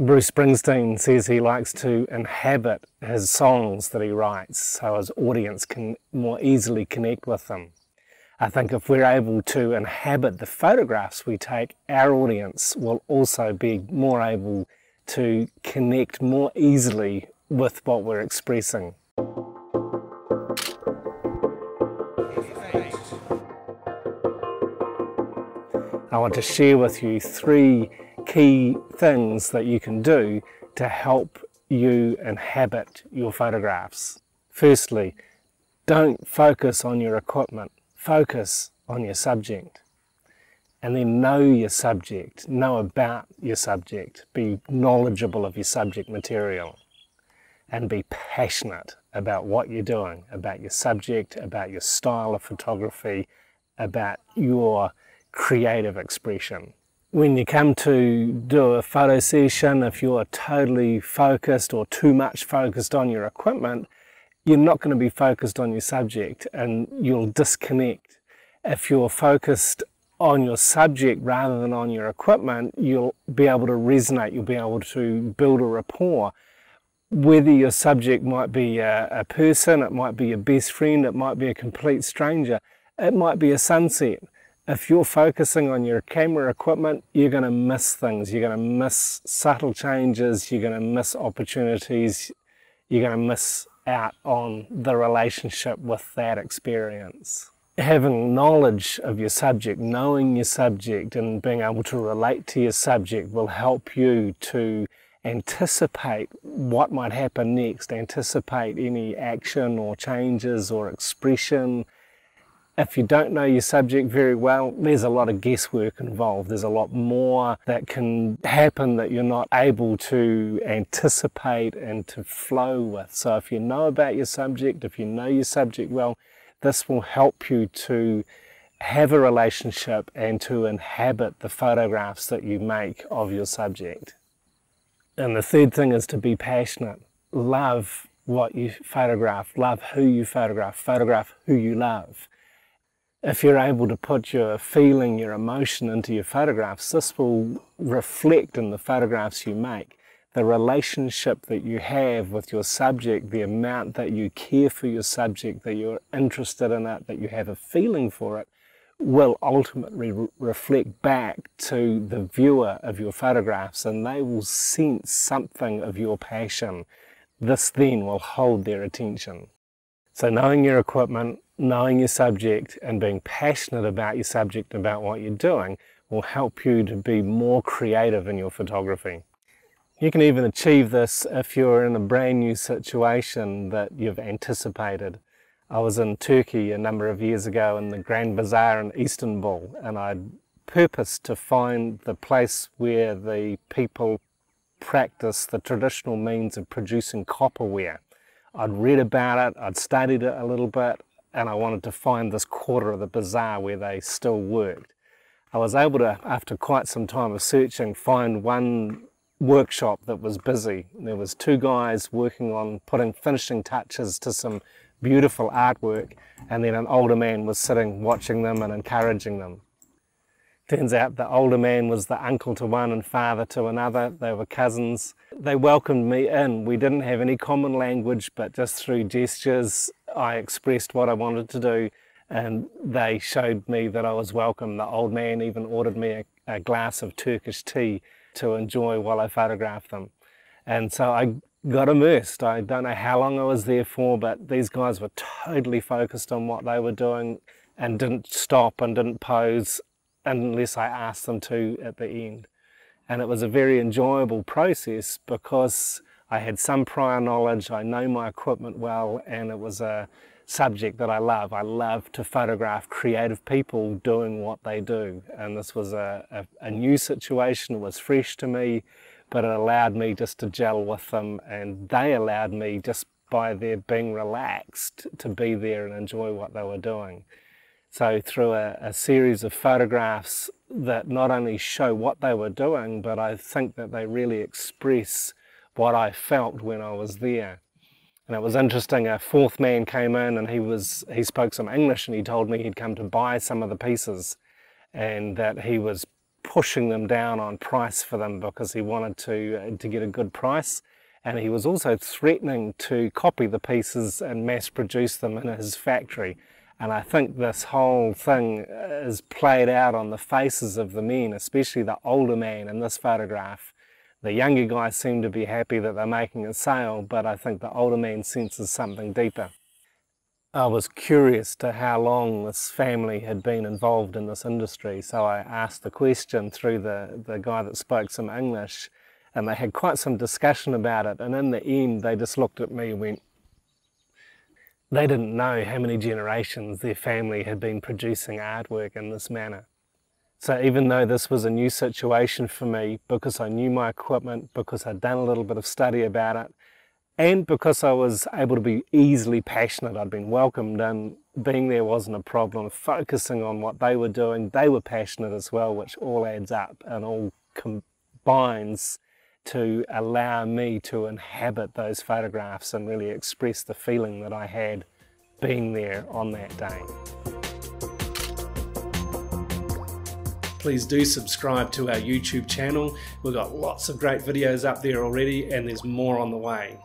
Bruce Springsteen says he likes to inhabit his songs that he writes so his audience can more easily connect with them. I think if we're able to inhabit the photographs we take, our audience will also be more able to connect more easily with what we're expressing. I want to share with you three key things that you can do to help you inhabit your photographs. Firstly, don't focus on your equipment, focus on your subject. And then know your subject, know about your subject, be knowledgeable of your subject material, and be passionate about what you're doing, about your subject, about your style of photography, about your creative expression when you come to do a photo session, if you're totally focused or too much focused on your equipment, you're not going to be focused on your subject and you'll disconnect. If you're focused on your subject rather than on your equipment, you'll be able to resonate, you'll be able to build a rapport. Whether your subject might be a, a person, it might be your best friend, it might be a complete stranger, it might be a sunset if you're focusing on your camera equipment, you're going to miss things. You're going to miss subtle changes. You're going to miss opportunities. You're going to miss out on the relationship with that experience. Having knowledge of your subject, knowing your subject, and being able to relate to your subject will help you to anticipate what might happen next, anticipate any action or changes or expression if you don't know your subject very well, there's a lot of guesswork involved. There's a lot more that can happen that you're not able to anticipate and to flow with. So if you know about your subject, if you know your subject well, this will help you to have a relationship and to inhabit the photographs that you make of your subject. And the third thing is to be passionate. Love what you photograph, love who you photograph, photograph who you love if you're able to put your feeling, your emotion into your photographs, this will reflect in the photographs you make. The relationship that you have with your subject, the amount that you care for your subject, that you're interested in it, that you have a feeling for it, will ultimately re reflect back to the viewer of your photographs and they will sense something of your passion. This then will hold their attention. So knowing your equipment, knowing your subject and being passionate about your subject and about what you're doing will help you to be more creative in your photography. You can even achieve this if you're in a brand new situation that you've anticipated. I was in Turkey a number of years ago in the Grand Bazaar in Istanbul and I purposed to find the place where the people practice the traditional means of producing copperware. I'd read about it, I'd studied it a little bit, and I wanted to find this quarter of the bazaar where they still worked. I was able to, after quite some time of searching, find one workshop that was busy. There was two guys working on putting finishing touches to some beautiful artwork, and then an older man was sitting watching them and encouraging them. Turns out the older man was the uncle to one and father to another. They were cousins. They welcomed me in. We didn't have any common language, but just through gestures, I expressed what I wanted to do, and they showed me that I was welcome. The old man even ordered me a, a glass of Turkish tea to enjoy while I photographed them. And so I got immersed. I don't know how long I was there for, but these guys were totally focused on what they were doing and didn't stop and didn't pose unless I asked them to at the end. And it was a very enjoyable process because I had some prior knowledge, I know my equipment well, and it was a subject that I love. I love to photograph creative people doing what they do. And this was a, a, a new situation, it was fresh to me, but it allowed me just to gel with them, and they allowed me just by their being relaxed to be there and enjoy what they were doing. So through a, a, series of photographs that not only show what they were doing, but I think that they really express what I felt when I was there. And it was interesting, a fourth man came in and he was he spoke some English and he told me he'd come to buy some of the pieces and that he was pushing them down on price for them because he wanted to uh, to get a good price and he was also threatening to copy the pieces and mass produce them in his factory and I think this whole thing is played out on the faces of the men, especially the older man in this photograph. The younger guy seemed to be happy that they're making a sale, but I think the older man senses something deeper. I was curious to how long this family had been involved in this industry, so I asked the question through the, the guy that spoke some English, and they had quite some discussion about it. And in the end, they just looked at me and went, they didn't know how many generations their family had been producing artwork in this manner. So even though this was a new situation for me, because I knew my equipment, because I'd done a little bit of study about it, and because I was able to be easily passionate, I'd been welcomed and being there wasn't a problem. Focusing on what they were doing, they were passionate as well, which all adds up and all combines to allow me to inhabit those photographs and really express the feeling that I had being there on that day. Please do subscribe to our YouTube channel. We've got lots of great videos up there already and there's more on the way.